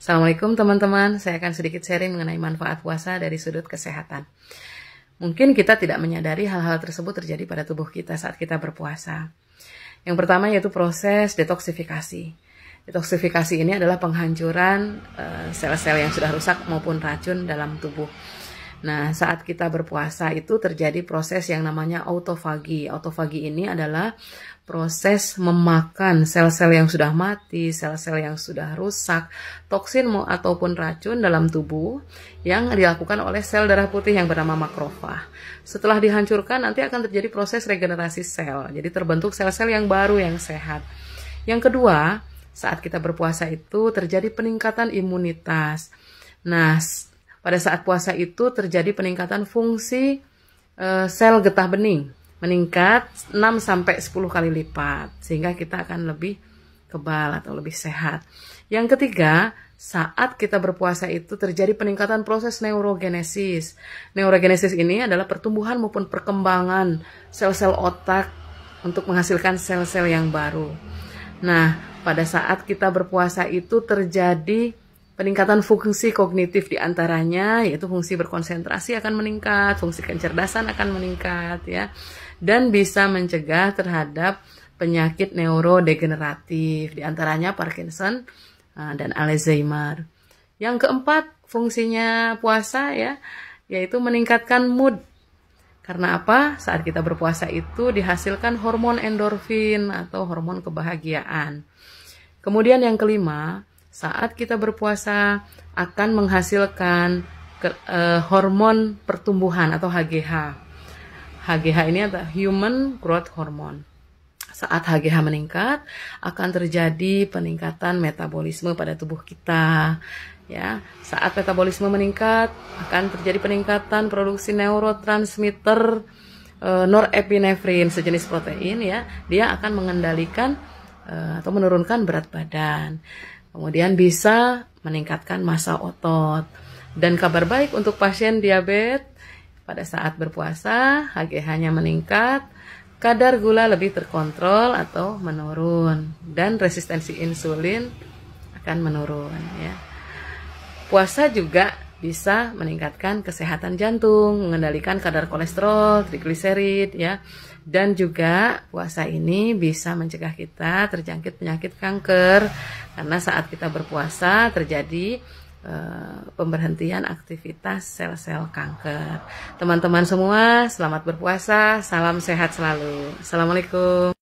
Assalamualaikum teman-teman, saya akan sedikit sharing mengenai manfaat puasa dari sudut kesehatan. Mungkin kita tidak menyadari hal-hal tersebut terjadi pada tubuh kita saat kita berpuasa. Yang pertama yaitu proses detoksifikasi. Detoksifikasi ini adalah penghancuran eh, sel-sel uh, yang sudah rusak maupun racun dalam tubuh. Nah, saat kita berpuasa itu terjadi proses yang namanya autofagi. Autofagi ini adalah proses memakan sel-sel yang sudah mati, sel-sel yang sudah rusak, toksin ataupun racun dalam tubuh yang dilakukan oleh sel darah putih yang bernama makrofag. Setelah dihancurkan nanti akan terjadi proses regenerasi sel. Jadi terbentuk sel-sel yang baru yang sehat. Yang kedua, saat kita berpuasa itu terjadi peningkatan imunitas. Nah, pada saat puasa itu terjadi peningkatan fungsi e, sel getah bening, meningkat 6 sampai 10 kali lipat sehingga kita akan lebih kebal atau lebih sehat. Yang ketiga, saat kita berpuasa itu terjadi peningkatan proses neurogenesis. Neurogenesis ini adalah pertumbuhan maupun perkembangan sel-sel otak untuk menghasilkan sel-sel yang baru. Nah, pada saat kita berpuasa itu terjadi Peningkatan fungsi kognitif diantaranya yaitu fungsi berkonsentrasi akan meningkat, fungsi kecerdasan akan meningkat ya, dan bisa mencegah terhadap penyakit neurodegeneratif diantaranya Parkinson eh, dan Alzheimer. Yang keempat fungsinya puasa ya, yaitu meningkatkan mood. Karena apa? Saat kita berpuasa itu dihasilkan hormon endorfin atau hormon kebahagiaan. Kemudian yang kelima, saat kita berpuasa akan menghasilkan ke, eh, hormon pertumbuhan atau HGH. HGH ini adalah human growth hormone. Saat HGH meningkat, akan terjadi peningkatan metabolisme pada tubuh kita. Ya, saat metabolisme meningkat, akan terjadi peningkatan produksi neurotransmitter eh, norepinefrin sejenis protein ya. Dia akan mengendalikan eh, atau menurunkan berat badan. Kemudian bisa meningkatkan masa otot. Dan kabar baik untuk pasien diabetes, pada saat berpuasa HGH-nya meningkat, kadar gula lebih terkontrol atau menurun dan resistensi insulin akan menurun ya. Puasa juga bisa meningkatkan kesehatan jantung, mengendalikan kadar kolesterol, trigliserid ya. Dan juga puasa ini bisa mencegah kita terjangkit penyakit kanker karena saat kita berpuasa terjadi e, pemberhentian aktivitas sel-sel kanker. Teman-teman semua, selamat berpuasa, salam sehat selalu. Assalamualaikum.